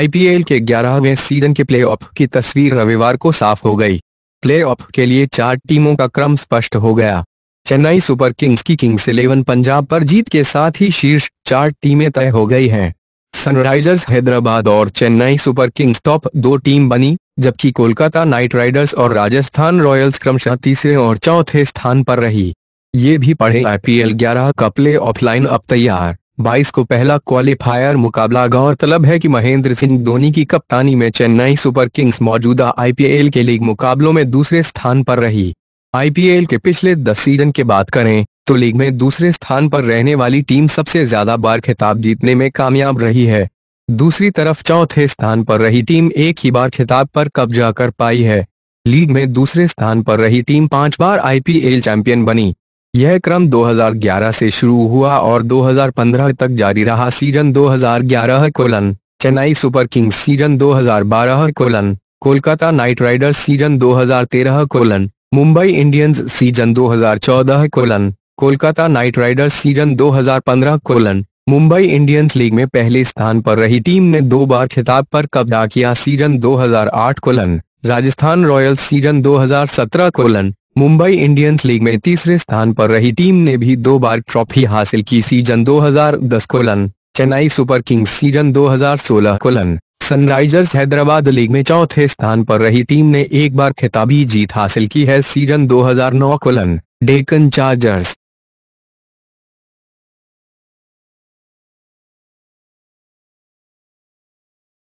IPL के ग्यारहवें season के प्लेऑफ की तस्वीर रविवार को साफ हो गई प्लेऑफ के लिए चार टीमों का क्रम स्पष्ट हो गया चेन्नई सुपर किंग्स की किंग्स इलेवन पंजाब पर जीत के साथ ही शीर्ष चार टीमें तय हो गई हैं सनराइजर्स हैदराबाद और चेन्नई सुपर किंग्स टॉप दो टीम बनी जबकि कोलकाता नाइट राइडर्स और राजस्थान रॉयल्स क्रमशः तीसरे और चौथे स्थान पर रही ये भी पढ़े आईपीएल 11 का प्ले ऑफ लाइन अब तैयार बाईस को पहला क्वालिफायर मुकाबला गौरतलब है कि महेंद्र सिंह धोनी की कप्तानी में चेन्नई सुपर किंग्स मौजूदा आईपीएल के लीग मुकाबलों में दूसरे स्थान पर रही आईपीएल के पिछले 10 सीजन के बात करें तो लीग में दूसरे स्थान पर रहने वाली टीम सबसे ज्यादा बार खिताब जीतने में कामयाब रही है दूसरी तरफ चौथे स्थान पर रही टीम एक ही बार खिताब पर कब्जा कर पाई है लीग में दूसरे स्थान पर रही टीम पांच बार आईपीएल चैंपियन बनी यह क्रम 2011 से शुरू हुआ और 2015 तक जारी रहा season 2011 colon Chennai Super Kings season 2012 colon Kolkata Knight Riders season 2013 colon Mumbai Indians season 2014 colon Kolkata Knight Riders season 2015 colon Mumbai Indians league में पहले स्थान पर रही टीम ने दो बार खिताब पर कब्जा किया season 2008 colon Rajasthan Royals season 2017 colon Mumbai Indians league में तीसरे स्थान पर रही टीम ने भी दो बार ट्रॉफी हासिल की season 2010 colon Chennai Super Kings season 2016 colon Sunrisers Hyderabad league में चौथे स्थान पर रही टीम ने एक बार खिताबी जीत हासिल की है सीजन 2009 कोलन डेकन चार्जर्स